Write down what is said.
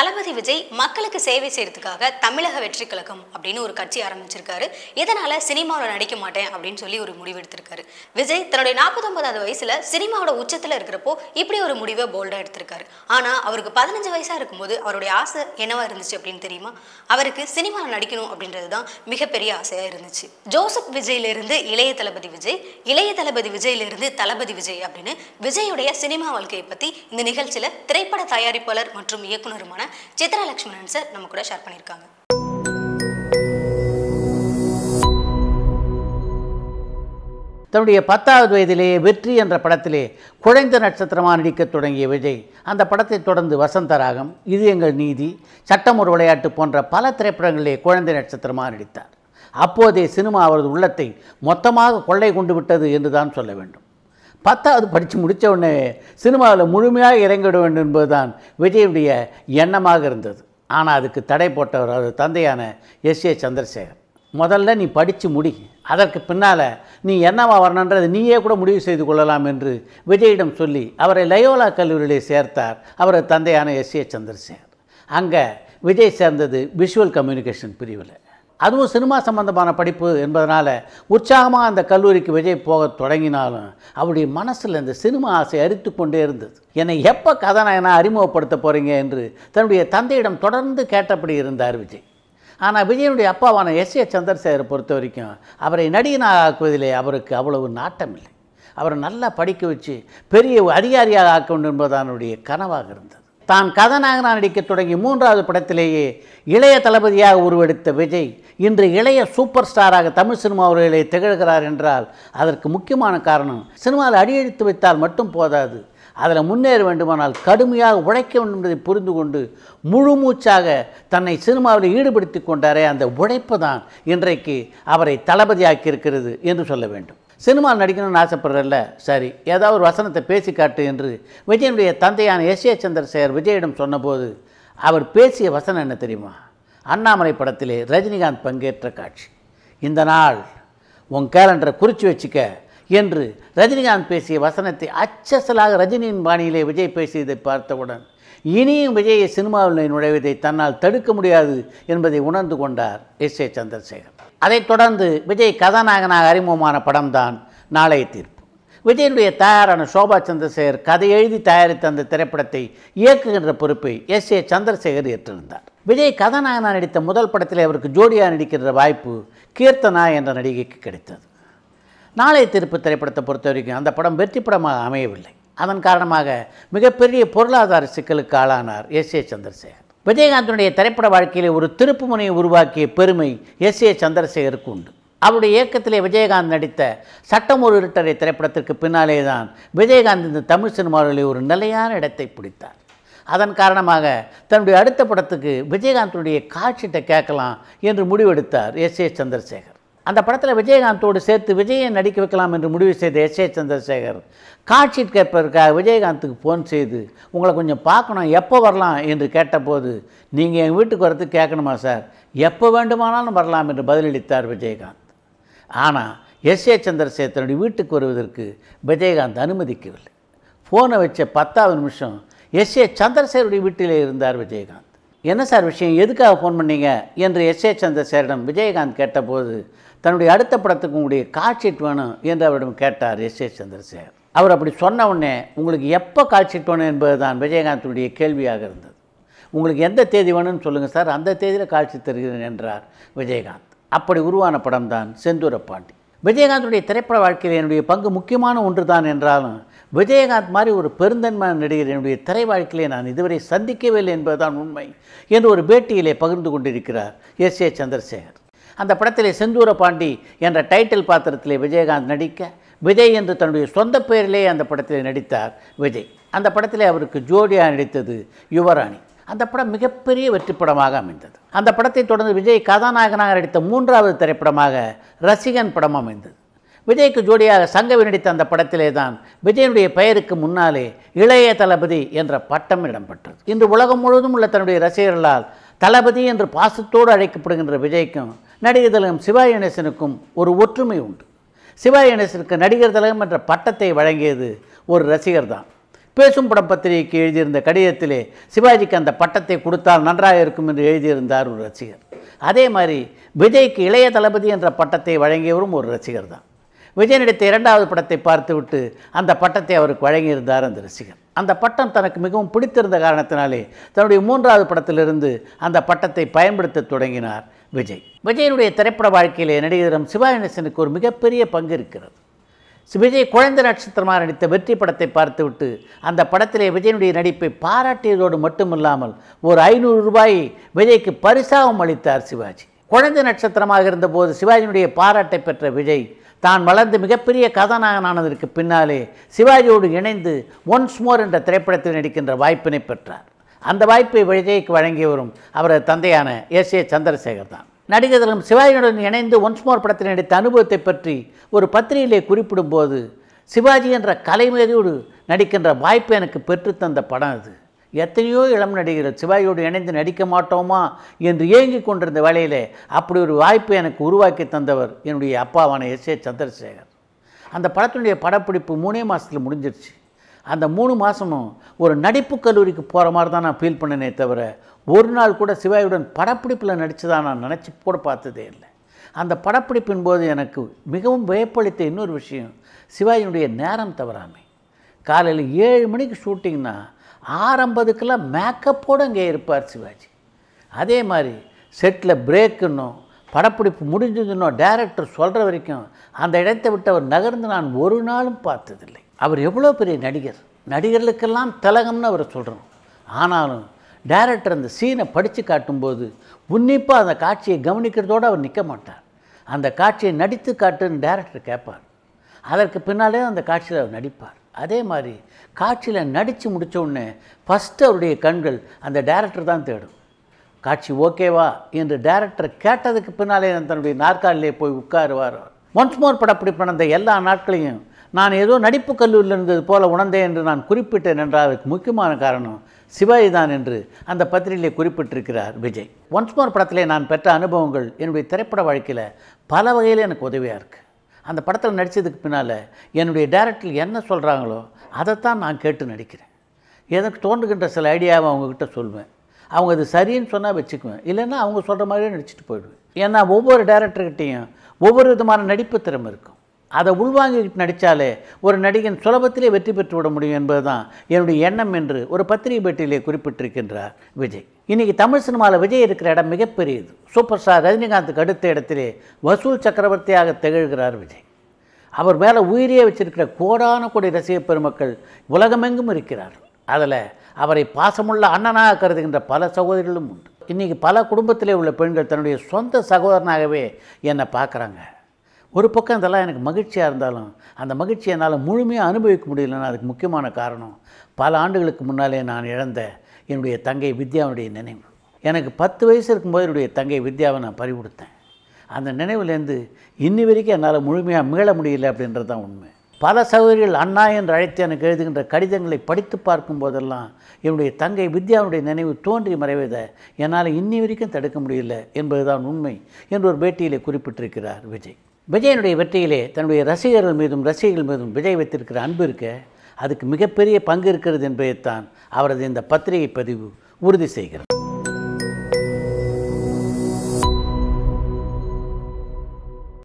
தளபதி விஜய் மக்களுக்கு சேவை செய்யறதுக்காக தமிழக வெற்றி கழகம் அப்படின்னு ஒரு கட்சி ஆரம்பிச்சிருக்காரு இதனால சினிமாவில் நடிக்க மாட்டேன் அப்படின்னு சொல்லி ஒரு முடிவு எடுத்திருக்காரு விஜய் தன்னுடைய நாற்பத்தொன்பதாவது வயசுல சினிமாவோட உச்சத்தில் இருக்கிறப்போ இப்படி ஒரு முடிவை போல்டா எடுத்திருக்காரு ஆனா அவருக்கு பதினஞ்சு வயசா இருக்கும்போது அவருடைய ஆசை என்னவா இருந்துச்சு அப்படின்னு தெரியுமா அவருக்கு சினிமாவில் நடிக்கணும் அப்படின்றது தான் மிகப்பெரிய ஆசையா இருந்துச்சு ஜோசப் விஜயிலிருந்து இளைய தளபதி விஜய் இளைய தளபதி விஜயிலிருந்து தளபதி விஜய் அப்படின்னு விஜயுடைய சினிமா வாழ்க்கையை பத்தி இந்த நிகழ்ச்சியில திரைப்பட தயாரிப்பாளர் மற்றும் இயக்குனருமான சித்ரா லக்ஷ்மணன் சார் நம்ம கூட ஷேர் பண்ணியிருக்காங்க தன்னுடைய பத்தாவது வயதிலேயே வெற்றி என்ற படத்திலே குழந்தை நட்சத்திரமாக நடிக்கத் தொடங்கிய விஜய் அந்த படத்தை தொடர்ந்து வசந்தராகம் இது எங்கள் நீதி சட்டம் ஒரு விளையாட்டு போன்ற பல திரைப்படங்களிலே குழந்தை நட்சத்திரமாக நடித்தார் அப்போதே சினிமா அவரது உள்ளத்தை மொத்தமாக கொள்ளை கொண்டு விட்டது என்றுதான் சொல்ல வேண்டும் பத்தாவது படித்து முடித்த உடனே சினிமாவில் முழுமையாக இறங்கிட வேண்டும் என்பதுதான் விஜயுடைய எண்ணமாக இருந்தது ஆனால் அதுக்கு தடை போட்டவர் அவர் தந்தையான எஸ் ஏ சந்திரசேகர் முதல்ல நீ படித்து முடி அதற்கு பின்னால் நீ என்னவா வரணுன்றது நீயே கூட முடிவு செய்து கொள்ளலாம் என்று விஜயிடம் சொல்லி அவரை லயோலா கல்லூரியிலே சேர்த்தார் அவரது தந்தையான எஸ் ஏ சந்திரசேகர் அங்கே விஜய் சேர்ந்தது விஷுவல் கம்யூனிகேஷன் பிரிவில் அதுவும் சினிமா சம்பந்தமான படிப்பு என்பதனால் உற்சாகமாக அந்த கல்லூரிக்கு விஜய் போக தொடங்கினாலும் அவருடைய மனசில் இந்த சினிமா ஆசை அரித்து கொண்டே இருந்தது என்னை எப்போ கதாநாயகனாக அறிமுகப்படுத்த போகிறீங்க என்று தன்னுடைய தந்தையிடம் தொடர்ந்து கேட்டபடி இருந்தார் விஜய் ஆனால் விஜயனுடைய அப்பாவான எஸ் ஏ சந்திரசேகரை பொறுத்த வரைக்கும் அவரை நடிகனாக ஆக்குவதிலே அவருக்கு அவ்வளவு நாட்டம் இல்லை அவரை நல்லா படிக்க வச்சு பெரிய அதிகாரியாக ஆக்க வேண்டும் என்பது அவனுடைய கனவாக இருந்தது தான் கதாநாயகனாக நடிக்க தொடங்கி மூன்றாவது படத்திலேயே இளைய தளபதியாக உருவெடுத்த விஜய் இன்று இளைய சூப்பர் ஸ்டாராக தமிழ் சினிமா திகழ்கிறார் என்றால் அதற்கு முக்கியமான காரணம் சினிமாவில் அடியெடுத்து வைத்தால் மட்டும் போதாது அதில் முன்னேற வேண்டுமானால் கடுமையாக உழைக்க வேண்டும் என்பதை புரிந்து கொண்டு முழு மூச்சாக தன்னை சினிமாவில் ஈடுபடுத்தி கொண்டாரே அந்த உழைப்பு தான் இன்றைக்கு அவரை தளபதியாக்கியிருக்கிறது என்று சொல்ல வேண்டும் சினிமா நடிக்கணும்னு ஆசைப்படுறல்ல சரி ஏதாவது ஒரு வசனத்தை பேசி காட்டு என்று விஜயனுடைய தந்தையான எஸ் ஏ சந்திரசேகர் விஜயிடம் சொன்னபோது அவர் பேசிய வசனம் என்ன தெரியுமா அண்ணாமலை படத்திலே ரஜினிகாந்த் பங்கேற்ற காட்சி இந்த நாள் உன் கேலண்டரை குறித்து வச்சுக்க என்று ரஜினிகாந்த் பேசிய வசனத்தை அச்சசலாக ரஜினியின் பாணியிலே விஜய் பேசியதை பார்த்தவுடன் இனியும் விஜயை சினிமாவில் நுழைவதை தன்னால் தடுக்க முடியாது என்பதை உணர்ந்து கொண்டார் எஸ் ஏ சந்திரசேகர் அதைத் தொடர்ந்து விஜய் கதாநாயகனாக அறிமுகமான படம்தான் நாளைய தீர்ப்பு விஜயனுடைய தயாரான சோபா சந்திரசேகர் கதை எழுதி தயாரித்த அந்த திரைப்படத்தை இயக்குகின்ற பொறுப்பை எஸ் ஏ சந்திரசேகர் ஏற்றிருந்தார் விஜய் கதாநாயகனாக நடித்த முதல் படத்தில் அவருக்கு ஜோடியாக நடிக்கின்ற வாய்ப்பு கீர்த்தனா என்ற நடிகைக்கு கிடைத்தது நாளைய தீர்ப்பு திரைப்படத்தை பொறுத்த வரைக்கும் அந்த படம் வெற்றி படமாக அமையவில்லை அதன் காரணமாக மிகப்பெரிய பொருளாதார சிக்கலுக்கு ஆளானார் எஸ் ஏ சந்திரசேகர் விஜயகாந்தனுடைய திரைப்பட வாழ்க்கையில் ஒரு திருப்பு முனையை உருவாக்கிய பெருமை எஸ் ஏ சந்திரசேகருக்கு உண்டு அவருடைய இயக்கத்திலே விஜயகாந்த் நடித்த சட்டம் ஒரு இருட்டரை திரைப்படத்திற்கு பின்னாலே தான் விஜயகாந்த் இந்த தமிழ் சினிமாவிலே ஒரு நிலையான இடத்தை பிடித்தார் அதன் காரணமாக தன்னுடைய அடுத்த படத்துக்கு விஜயகாந்தனுடைய காட்சிகிட்ட கேட்கலாம் என்று முடிவெடுத்தார் எஸ் ஏ சந்திரசேகர் அந்த படத்தில் விஜயகாந்தோடு சேர்த்து விஜயை நடிக்க வைக்கலாம் என்று முடிவு செய்த எஸ் ஏ சந்திரசேகர் காட்சி கேட்பதற்காக விஜயகாந்துக்கு ஃபோன் செய்து உங்களை கொஞ்சம் பார்க்கணும் எப்போ வரலாம் என்று கேட்டபோது நீங்கள் எங்கள் வீட்டுக்கு வரது கேட்கணுமா சார் எப்போ வேண்டுமானாலும் வரலாம் என்று பதிலளித்தார் விஜயகாந்த் ஆனால் எஸ் ஏ சந்திரசேகரனுடைய வீட்டுக்கு வருவதற்கு விஜயகாந்த் அனுமதிக்கவில்லை ஃபோனை வச்ச பத்தாவது நிமிஷம் எஸ் ஏ சந்திரசேகருடைய வீட்டிலே இருந்தார் விஜயகாந்த் என்ன சார் விஷயம் எதுக்காக ஃபோன் பண்ணீங்க என்று எஸ் ஏ சந்திரசேகரிடம் விஜயகாந்த் கேட்டபோது தன்னுடைய அடுத்த படத்துக்கு உங்களுடைய காட்சிட் வேணும் என்று அவரிடம் கேட்டார் எஸ் ஏ சந்திரசேகர் அவர் அப்படி சொன்ன உடனே உங்களுக்கு எப்போ காட்சிட் வேணும் என்பது தான் விஜயகாந்தனுடைய கேள்வியாக இருந்தது உங்களுக்கு எந்த தேதி வேணும்னு சொல்லுங்கள் சார் அந்த தேதியில் காட்சி தருகிறேன் என்றார் விஜயகாந்த் அப்படி உருவான படம் தான் செந்தூரப்பாண்டி விஜயகாந்தனுடைய திரைப்பட வாழ்க்கையில் என்னுடைய பங்கு முக்கியமான ஒன்று தான் என்றாலும் விஜயகாந்த் மாதிரி ஒரு பெருந்தன்மையான நடிகர் என்னுடைய திரை வாழ்க்கையிலே நான் இதுவரை சந்திக்கவில்லை என்பதுதான் உண்மை என்று ஒரு பேட்டியிலே பகிர்ந்து கொண்டிருக்கிறார் எஸ் ஏ சந்திரசேகர் அந்த படத்திலே செந்தூர பாண்டி என்ற டைட்டில் பாத்திரத்திலே விஜயகாந்த் நடிக்க விஜய் என்று தன்னுடைய சொந்த பெயரிலே அந்த படத்தில் நடித்தார் விஜய் அந்த படத்திலே அவருக்கு ஜோடியாக நடித்தது யுவராணி அந்த படம் மிகப்பெரிய வெற்றி படமாக அமைந்தது அந்த படத்தை தொடர்ந்து விஜய் கதாநாயகனாக நடித்த மூன்றாவது திரைப்படமாக ரசிகன் படம் அமைந்தது விஜய்க்கு ஜோடியாக சங்கவி நடித்த அந்த படத்திலே தான் விஜயனுடைய பெயருக்கு முன்னாலே இளைய தளபதி என்ற பட்டம் இடம்பெற்றது இன்று உலகம் முழுவதும் உள்ள தன்னுடைய ரசிகர்களால் தளபதி என்று பாசத்தோடு அழைக்கப்படுகின்ற விஜய்க்கும் நடிகர் திலகம் சிவா கணேசனுக்கும் ஒரு ஒற்றுமை உண்டு சிவா கணேசனுக்கு நடிகர் திலகம் என்ற பட்டத்தை வழங்கியது ஒரு ரசிகர் தான் பேசும் படம் பத்திரிகைக்கு எழுதியிருந்த கடிதத்திலே சிவாஜிக்கு அந்த பட்டத்தை கொடுத்தால் நன்றாக இருக்கும் என்று எழுதியிருந்தார் ஒரு ரசிகர் அதே மாதிரி விஜய்க்கு இளைய தளபதி என்ற பட்டத்தை வழங்கியவரும் ஒரு ரசிகர் தான் விஜய் நடித்த இரண்டாவது படத்தை பார்த்துவிட்டு அந்த பட்டத்தை அவருக்கு வழங்கியிருந்தார் அந்த ரசிகர் அந்த பட்டம் தனக்கு மிகவும் பிடித்திருந்த காரணத்தினாலே தன்னுடைய மூன்றாவது படத்திலிருந்து அந்த பட்டத்தை பயன்படுத்த தொடங்கினார் விஜய் விஜயனுடைய திரைப்பட வாழ்க்கையிலே நடிகரம் சிவாநேசனுக்கு ஒரு மிகப்பெரிய பங்கு இருக்கிறது விஜய் குழந்தை நட்சத்திரமாக நடித்த வெற்றி படத்தை பார்த்துவிட்டு அந்த படத்திலே விஜயனுடைய நடிப்பை பாராட்டியதோடு மட்டுமில்லாமல் ஒரு ஐநூறு ரூபாய் விஜய்க்கு பரிசாகம் அளித்தார் சிவாஜி குழந்தை நட்சத்திரமாக இருந்தபோது சிவாஜியினுடைய பாராட்டை பெற்ற விஜய் தான் வளர்ந்து மிகப்பெரிய கதாநாயகன் ஆனதற்கு பின்னாலே சிவாஜியோடு இணைந்து ஒன்ஸ் மோர் என்ற திரைப்படத்தில் நடிக்கின்ற வாய்ப்பினை பெற்றார் அந்த வாய்ப்பை விஜய்க்கு வழங்கி வரும் அவரது தந்தையான எஸ் ஏ சந்திரசேகர் தான் நடிகர்களும் சிவாஜியுடன் இணைந்து ஒன்ஸ் மோர் படத்தில் நடித்த அனுபவத்தை பற்றி ஒரு பத்திரிகையிலே குறிப்பிடும்போது சிவாஜி என்ற கலைமேதியோடு நடிக்கின்ற வாய்ப்பு எனக்கு பெற்றுத்தந்த படம் அது எத்தனையோ இளம் நடிகர் சிவாயோடு இணைந்து நடிக்க மாட்டோமா என்று ஏங்கி கொண்டிருந்த வேலையில் அப்படி ஒரு வாய்ப்பை எனக்கு உருவாக்கி தந்தவர் என்னுடைய அப்பாவான எஸ் ஏ சந்திரசேகர் அந்த படத்தினுடைய படப்பிடிப்பு மூணே மாதத்தில் முடிஞ்சிருச்சு அந்த மூணு மாதமும் ஒரு நடிப்பு கல்லூரிக்கு போகிற மாதிரி தான் நான் ஃபீல் பண்ணினே தவிர ஒரு நாள் கூட சிவாயுடன் படப்பிடிப்பில் நடித்ததாக நான் நினச்சி கூட பார்த்ததே இல்லை அந்த படப்பிடிப்பின் போது எனக்கு மிகவும் வியப்பளித்த இன்னொரு விஷயம் சிவாயினுடைய நேரம் தவறாமை காலையில் ஏழு மணிக்கு ஷூட்டிங்னா ஆரம்பத்துக்கெல்லாம் மேக்கப்போடு அங்கே இருப்பார் சிவாஜி அதே மாதிரி செட்டில் பிரேக்குன்னும் படப்பிடிப்பு முடிஞ்சதுன்னோ டேரக்டர் சொல்கிற வரைக்கும் அந்த இடத்தை விட்டு அவர் நகர்ந்து நான் ஒரு நாளும் பார்த்ததில்லை அவர் எவ்வளோ பெரிய நடிகர் நடிகர்களுக்கெல்லாம் திலகம்னு அவர் சொல்கிறோம் ஆனாலும் டேரக்டர் அந்த சீனை படித்து காட்டும்போது உன்னிப்பாக அந்த காட்சியை கவனிக்கிறதோடு அவர் நிற்க மாட்டார் அந்த காட்சியை நடித்து காட்டுன்னு டேரக்டர் கேட்பார் அதற்கு பின்னாலே அந்த காட்சியில் அவர் நடிப்பார் அதே மாதிரி காட்சியில் நடித்து உடனே ஃபஸ்ட்டு அவருடைய கண்கள் அந்த டேரக்டர் தான் தேடும் காட்சி ஓகேவா என்று டேரக்டர் கேட்டதுக்கு பின்னாலே தன்னுடைய நாற்காலிலே போய் உட்காருவார் ஒன்ஸ் மோர் படப்பிடிப்பு நடந்த எல்லா நாட்களையும் நான் ஏதோ நடிப்பு கல்லூரியில் இருந்தது போல உணர்ந்தேன் என்று நான் குறிப்பிட்டேன் என்றால் அதுக்கு முக்கியமான காரணம் சிவாஜி தான் என்று அந்த பத்திரிகையிலே குறிப்பிட்டிருக்கிறார் விஜய் ஒன்ஸ் மோர் படத்திலே நான் பெற்ற அனுபவங்கள் என்னுடைய திரைப்பட வாழ்க்கையில் பல வகையில் எனக்கு உதவியாக இருக்குது அந்த படத்தில் நடித்ததுக்கு பின்னால் என்னுடைய டேரக்டர் என்ன சொல்கிறாங்களோ அதைத்தான் நான் கேட்டு நடிக்கிறேன் எனக்கு தோன்றுகின்ற சில ஐடியாவை அவங்கக்கிட்ட சொல்லுவேன் அவங்க அது சரின்னு சொன்னால் வச்சுக்குவேன் இல்லைன்னா அவங்க சொல்கிற மாதிரியே நடிச்சுட்டு போயிடுவேன் ஏன்னா ஒவ்வொரு டேரக்டர்கிட்டையும் ஒவ்வொரு விதமான நடிப்பு திறமை இருக்கும் அதை உள்வாங்கிக்கிட்டு நடித்தாலே ஒரு நடிகன் சுலபத்திலே வெற்றி பெற்றுவிட முடியும் என்பது தான் என்னுடைய எண்ணம் என்று ஒரு பத்திரிகை பேட்டியிலே குறிப்பிட்டிருக்கின்றார் விஜய் இன்றைக்கி தமிழ் சினிமாவில் விஜய் இருக்கிற இடம் மிகப்பெரியது சூப்பர் ஸ்டார் ரஜினிகாந்துக்கு அடுத்த இடத்திலே வசூல் சக்கரவர்த்தியாக திகழ்கிறார் விஜய் அவர் மேலே உயிரியே வச்சிருக்கிற கோடான கோடி ரசிக பெருமக்கள் உலகமெங்கும் இருக்கிறார் அதில் அவரை பாசமுள்ள அண்ணனாக கருதுகின்ற பல சகோதரிகளும் உண்டு இன்றைக்கி பல குடும்பத்திலே உள்ள பெண்கள் தன்னுடைய சொந்த சகோதரனாகவே என்னை பார்க்குறாங்க ஒரு பக்கம் இதெல்லாம் எனக்கு மகிழ்ச்சியாக இருந்தாலும் அந்த மகிழ்ச்சியை என்னால் முழுமையாக அனுபவிக்க முடியலன்னா அதுக்கு முக்கியமான காரணம் பல ஆண்டுகளுக்கு முன்னாலே நான் இழந்த என்னுடைய தங்கை வித்யாவுடைய நினைவு எனக்கு பத்து வயசு இருக்கும்போது என்னுடைய தங்கை வித்யாவை நான் பறிவுடுத்தேன் கொடுத்தேன் அந்த நினைவுலேருந்து இன்னி வரைக்கும் என்னால் முழுமையாக மீள முடியல அப்படின்றது தான் உண்மை பல சகோதரிகள் அண்ணா என்று அழைத்து எனக்கு எழுதுகின்ற கடிதங்களை படித்து பார்க்கும் போதெல்லாம் என்னுடைய தங்கை வித்யாவுடைய நினைவு தோன்றி மறைவதை என்னால் இன்னி வரைக்கும் தடுக்க முடியல என்பதுதான் உண்மை என்று ஒரு பேட்டியிலே குறிப்பிட்டிருக்கிறார் விஜய் விஜயனுடைய வெற்றியிலே தன்னுடைய ரசிகர்கள் மீதும் ரசிகர்கள் மீதும் விஜய் வைத்திருக்கிற அன்பு இருக்க அதுக்கு மிகப்பெரிய பங்கு இருக்கிறது என்பதைத்தான் அவரது இந்த பத்திரிகை பதிவு உறுதி செய்கிறது